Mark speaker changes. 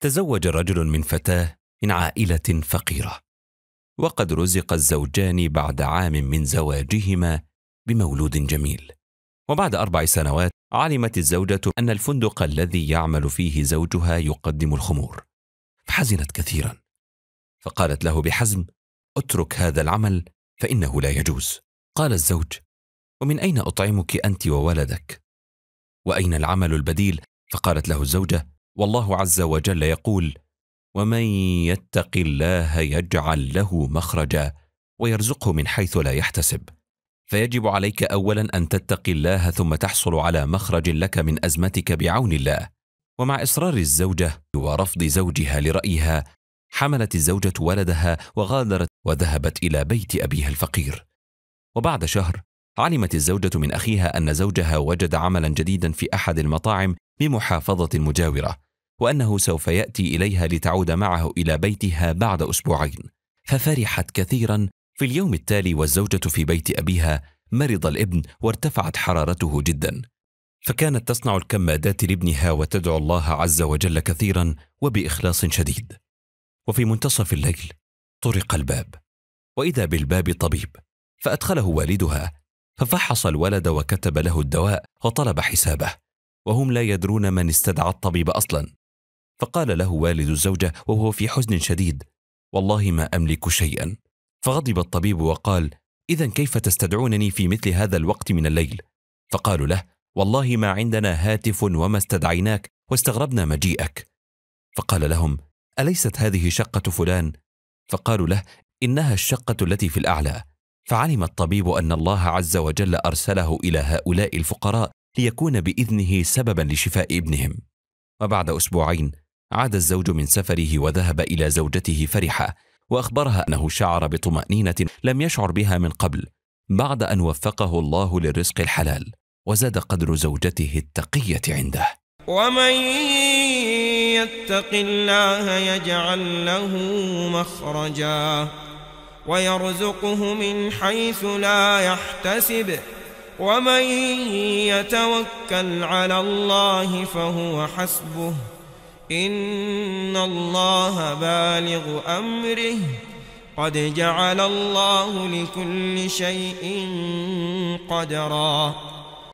Speaker 1: تزوج رجل من فتاه من عائله فقيره وقد رزق الزوجان بعد عام من زواجهما بمولود جميل وبعد اربع سنوات علمت الزوجه ان الفندق الذي يعمل فيه زوجها يقدم الخمور فحزنت كثيرا فقالت له بحزم اترك هذا العمل فانه لا يجوز قال الزوج ومن اين اطعمك انت وولدك واين العمل البديل فقالت له الزوجه والله عز وجل يقول ومن يتق الله يجعل له مخرجا ويرزقه من حيث لا يحتسب فيجب عليك اولا ان تتقي الله ثم تحصل على مخرج لك من ازمتك بعون الله ومع اصرار الزوجه ورفض زوجها لرايها حملت الزوجه ولدها وغادرت وذهبت الى بيت ابيها الفقير وبعد شهر علمت الزوجه من اخيها ان زوجها وجد عملا جديدا في احد المطاعم بمحافظه مجاوره وأنه سوف يأتي إليها لتعود معه إلى بيتها بعد أسبوعين ففرحت كثيرا في اليوم التالي والزوجة في بيت أبيها مرض الابن وارتفعت حرارته جدا فكانت تصنع الكمادات لابنها وتدعو الله عز وجل كثيرا وبإخلاص شديد وفي منتصف الليل طرق الباب وإذا بالباب طبيب فأدخله والدها ففحص الولد وكتب له الدواء وطلب حسابه وهم لا يدرون من استدعى الطبيب اصلا فقال له والد الزوجة وهو في حزن شديد والله ما أملك شيئا فغضب الطبيب وقال إذا كيف تستدعونني في مثل هذا الوقت من الليل فقالوا له والله ما عندنا هاتف وما استدعيناك واستغربنا مجيئك فقال لهم أليست هذه شقة فلان؟ فقالوا له إنها الشقة التي في الأعلى فعلم الطبيب أن الله عز وجل أرسله إلى هؤلاء الفقراء ليكون بإذنه سببا لشفاء ابنهم وبعد أسبوعين عاد الزوج من سفره وذهب إلى زوجته فرحة وأخبرها أنه شعر بطمأنينة لم يشعر بها من قبل بعد أن وفقه الله للرزق الحلال وزاد قدر زوجته التقية عنده
Speaker 2: ومن يتق الله يجعل له مخرجا ويرزقه من حيث لا يحتسب ومن يتوكل على الله فهو حسبه إن الله بالغ أمره قد جعل الله لكل شيء قدرا